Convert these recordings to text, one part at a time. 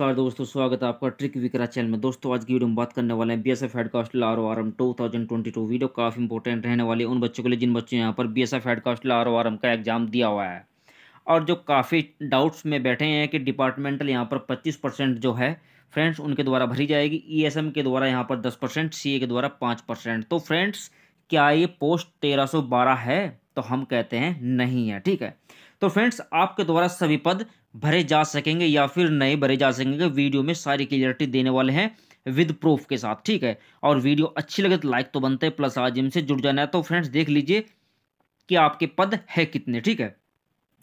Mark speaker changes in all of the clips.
Speaker 1: नमस्कार दोस्तों स्वागत है आपका ट्रिक विकरा चैनल में दोस्तों आज की वीडियो में बात करने वाले हैं बी एस एफ हेडकास्ट R O R M two thousand twenty two video काफ़ी इंपॉर्टेंट रहने वाले उन बच्चों के लिए जिन बच्चों ने यहाँ पर बी एस एफ हेडकास्ट आर ओ आर एम का एग्जाम दिया हुआ है और जो काफ़ी डाउट्स में बैठे हैं कि डिपार्टमेंटल यहाँ पर पच्चीस परसेंट जो है फ्रेंड्स उनके द्वारा भरी जाएगी ई एस एम के द्वारा यहाँ पर दस परसेंट सी ए के द्वारा पाँच परसेंट तो फ्रेंड्स क्या ये पोस्ट तेरह सौ बारह है तो हम कहते हैं नहीं है ठीक है तो फ्रेंड्स आपके द्वारा सभी पद भरे जा सकेंगे या फिर नए भरे जा सकेंगे वीडियो में सारी क्लियरिटी देने वाले हैं विद प्रूफ के साथ ठीक है और वीडियो अच्छी लगे तो लाइक तो बनते हैं प्लस आज इनसे जुड़ जाना है तो फ्रेंड्स देख लीजिए कि आपके पद है कितने ठीक है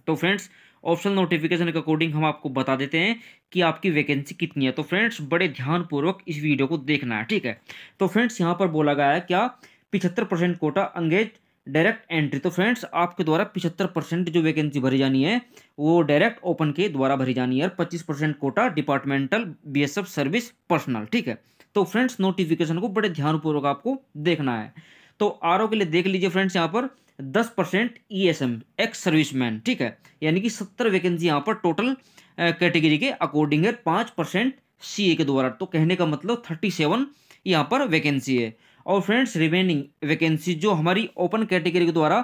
Speaker 1: तो फ्रेंड्स ऑप्शन नोटिफिकेशन के अकॉर्डिंग हम आपको बता देते हैं कि आपकी वैकेंसी कितनी है तो फ्रेंड्स बड़े ध्यानपूर्वक इस वीडियो को देखना है ठीक है तो फ्रेंड्स यहाँ पर बोला गया है क्या पिछहत्तर परसेंट कोटा अंगेज डायरेक्ट एंट्री तो फ्रेंड्स आपके द्वारा पिछहत्तर परसेंट जो वैकेंसी भरी जानी है वो डायरेक्ट ओपन के द्वारा भरी जानी है और पच्चीस percent quota departmental BSF service personnel ठीक है तो फ्रेंड्स नोटिफिकेशन को बड़े ध्यानपूर्वक आपको देखना है तो आर के लिए देख लीजिए फ्रेंड्स यहाँ पर दस percent E S M ex serviceman ठीक है यानी कि सत्तर वैकेंसी यहाँ पर टोटल कैटेगरी के अकॉर्डिंग है पाँच परसेंट सी ए के द्वारा तो कहने का मतलब थर्टी सेवन यहाँ पर वैकेंसी है और फ्रेंड्स रिमेनिंग वैकेंसी जो हमारी ओपन कैटेगरी के द्वारा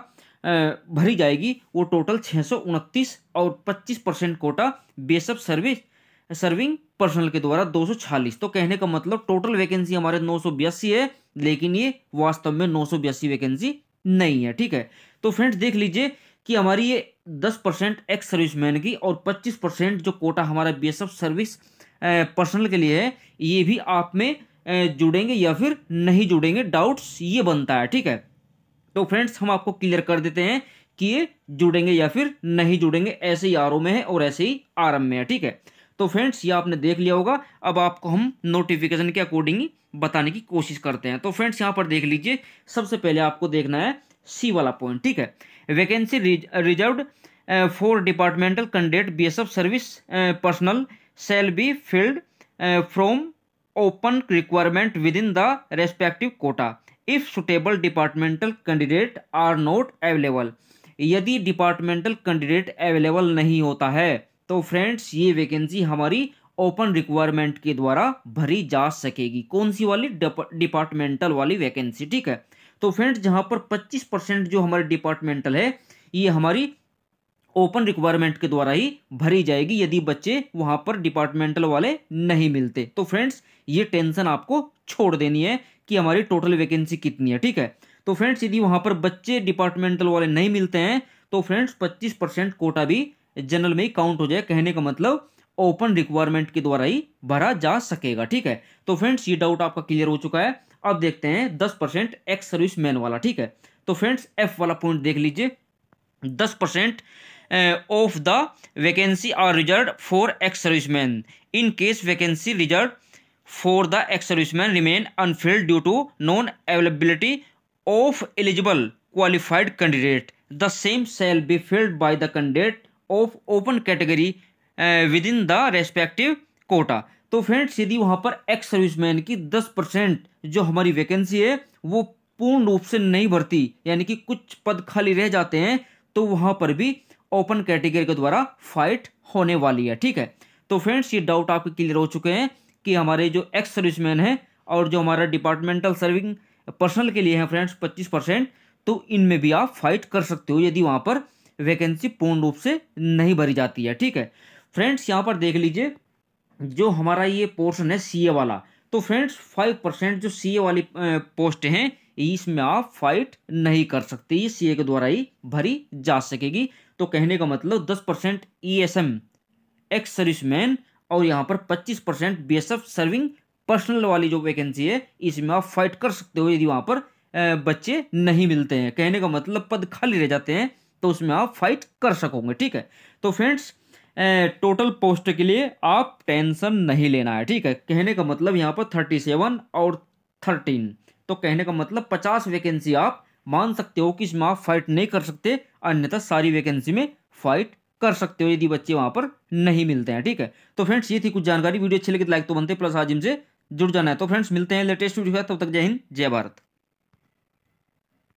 Speaker 1: भरी जाएगी वो टोटल छः सौ उनतीस और पच्चीस परसेंट कोटा बेसअप सर्विस सर्विंग पर्सनल के द्वारा दो सौ तो कहने का मतलब टोटल वैकेंसी हमारे नौ सौ बयासी है लेकिन ये वास्तव में नौ सौ बयासी वैकेंसी नहीं है ठीक है तो फ्रेंड्स देख लीजिए कि हमारी ये दस परसेंट एक्स सर्विसमैन की और पच्चीस परसेंट जो कोटा हमारा बी सर्विस पर्सनल के लिए है ये भी आप में जुड़ेंगे या फिर नहीं जुड़ेंगे डाउट्स ये बनता है ठीक है तो फ्रेंड्स हम आपको क्लियर कर देते हैं कि ये जुड़ेंगे या फिर नहीं जुड़ेंगे ऐसे ही आर में है और ऐसे ही आर में है ठीक है तो फ्रेंड्स ये आपने देख लिया होगा अब आपको हम नोटिफिकेशन के अकॉर्डिंग बताने की कोशिश करते हैं तो फ्रेंड्स यहाँ पर देख लीजिए सबसे पहले आपको देखना है सी वाला पॉइंट ठीक है vacancy reserve for departmental candidate B service personnel shall be filled from open requirement within the respective quota if suitable departmental candidate are not available यदि डिपार्टमेंटल कैंडिडेट अवेलेबल नहीं होता है तो फ्रेंड्स ये vacancy हमारी open requirement के द्वारा भरी जा सकेगी कौन सी वाली डिपार्टमेंटल वाली वैकेंसी ठीक है तो फ्रेंड्स जहाँ पर 25 परसेंट जो हमारे डिपार्टमेंटल है ये हमारी ओपन रिक्वायरमेंट के द्वारा ही भरी जाएगी यदि बच्चे वहां पर डिपार्टमेंटल वाले नहीं मिलते तो फ्रेंड्स ये टेंशन आपको छोड़ देनी है कि हमारी टोटल वैकेंसी कितनी है ठीक है तो फ्रेंड्स यदि वहां पर बच्चे डिपार्टमेंटल वाले नहीं मिलते हैं तो फ्रेंड्स पच्चीस परसेंट कोटा भी जनरल में काउंट हो जाए कहने का मतलब ओपन रिक्वायरमेंट के द्वारा ही भरा जा सकेगा ठीक है तो फ्रेंड्स ये डाउट आपका क्लियर हो चुका है अब देखते हैं दस परसेंट एक्स सर्विस मैन वाला ठीक है तो फ्रेंड्स एफ वाला पॉइंट देख लीजिए दस percent of the vacancy are reserve for ex serviceman in case vacancy reserve for the ex serviceman remain unfilled due to non availability of eligible qualified candidate the same shall be filled by the candidate of open category within the respective quota तो friend यदि वहाँ पर ex serviceman की दस percent जो हमारी vacancy है वो पूर्ण रूप से नहीं भरती यानी कि कुछ पद खाली रह जाते हैं तो वहाँ पर भी ओपन कैटेगरी के द्वारा फाइट होने वाली है ठीक है तो फ्रेंड्स ये डाउट आपके क्लियर हो चुके हैं कि हमारे जो एक्स सर्विसमैन हैं और जो हमारा डिपार्टमेंटल सर्विंग पर्सनल के लिए हैं फ्रेंड्स पच्चीस परसेंट तो इनमें भी आप फाइट कर सकते हो यदि वहाँ पर वैकेंसी पूर्ण रूप से नहीं भरी जाती है ठीक है फ्रेंड्स यहाँ पर देख लीजिए जो हमारा ये पोर्शन है सीए वाला तो फ्रेंड्स फाइव परसेंट जो सीए वाली पोस्ट हैं इसमें आप फाइट नहीं कर सकते ये सीए के द्वारा ही भरी जा सकेगी तो कहने का मतलब दस percent E S M ex serviceman और यहाँ पर पच्चीस percent B S F serving personnel वाली जो वैकेंसी है इसमें आप फाइट कर सकते हो यदि वहाँ पर बच्चे नहीं मिलते हैं कहने का मतलब पद खाली रह जाते हैं तो उसमें आप फाइट कर सकोगे ठीक है तो फ्रेंड्स टोटल पोस्ट के लिए आप टेंशन नहीं लेना है ठीक है कहने का मतलब यहाँ पर थर्टी सेवन और थर्टीन तो कहने का मतलब पचास वैकेंसी आप मान सकते हो कि इसमें आप फाइट नहीं कर सकते अन्यथा सारी वैकेंसी में फाइट कर सकते हो यदि बच्चे वहां पर नहीं मिलते हैं ठीक है तो फ्रेंड्स ये थी कुछ जानकारी वीडियो अच्छी लगी लाइक तो, तो बनते प्लस आज इनसे जुड़ जाना है तो फ्रेंड्स मिलते हैं लेटेस्ट वीडियो तब तक जय हिंद जय भारत